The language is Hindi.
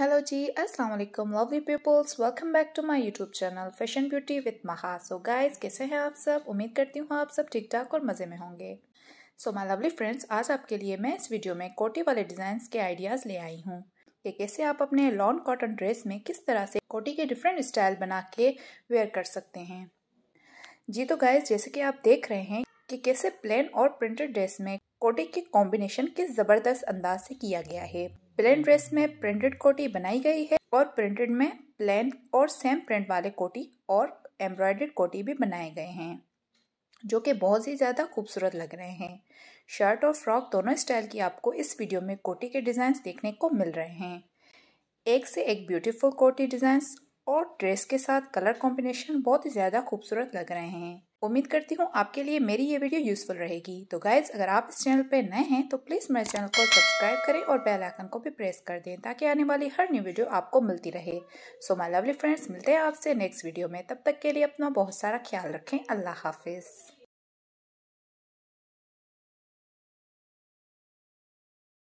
हेलो जी अस्सलाम वालेकुम lovely peoples welcome back to my YouTube channel fashion beauty with Maha so guys कैसे हैं आप सब उम्मीद करती हूँ आप सब ठीक ठाक और मज़े में होंगे सो माय लवली फ्रेंड्स आज आपके लिए मैं इस वीडियो में कोटी वाले डिज़ाइंस के आइडियाज़ ले आई हूँ कि कैसे आप अपने लॉन्ग कॉटन ड्रेस में किस तरह से कोटी के डिफरेंट स्टाइल बना के वेयर कर सकते हैं जी तो गाइज जैसे कि आप देख रहे हैं कि कैसे प्लेन और प्रिंटेड ड्रेस में कोटी के कॉम्बिनेशन किस ज़बरदस्त अंदाज से किया गया है प्लेन हम्म। ड्रेस में प्रिंटेड कोटी बनाई गई है और प्रिंटेड में प्लेन और सेम प्रिंट वाले कोटी और एम्ब्रॉयडेड कोटी भी बनाए गए हैं जो कि बहुत ही ज़्यादा खूबसूरत लग रहे हैं शर्ट और फ्रॉक दोनों स्टाइल की आपको इस वीडियो में कोटी के डिजाइन देखने को मिल रहे हैं एक से एक ब्यूटीफुल कोटी डिज़ाइंस और ड्रेस के साथ कलर कॉम्बिनेशन बहुत ही ज़्यादा खूबसूरत लग रहे हैं उम्मीद करती हूँ आपके लिए मेरी ये वीडियो यूजफुल रहेगी तो गाइज अगर आप इस चैनल पर नए हैं तो प्लीज़ मेरे चैनल को सब्सक्राइब करें और बेल आइकन को भी प्रेस कर दें ताकि आने वाली हर न्यू वीडियो आपको मिलती रहे सो माई लवली फ्रेंड्स मिलते हैं आपसे नेक्स्ट वीडियो में तब तक के लिए अपना बहुत सारा ख्याल रखें अल्लाह हाफिज़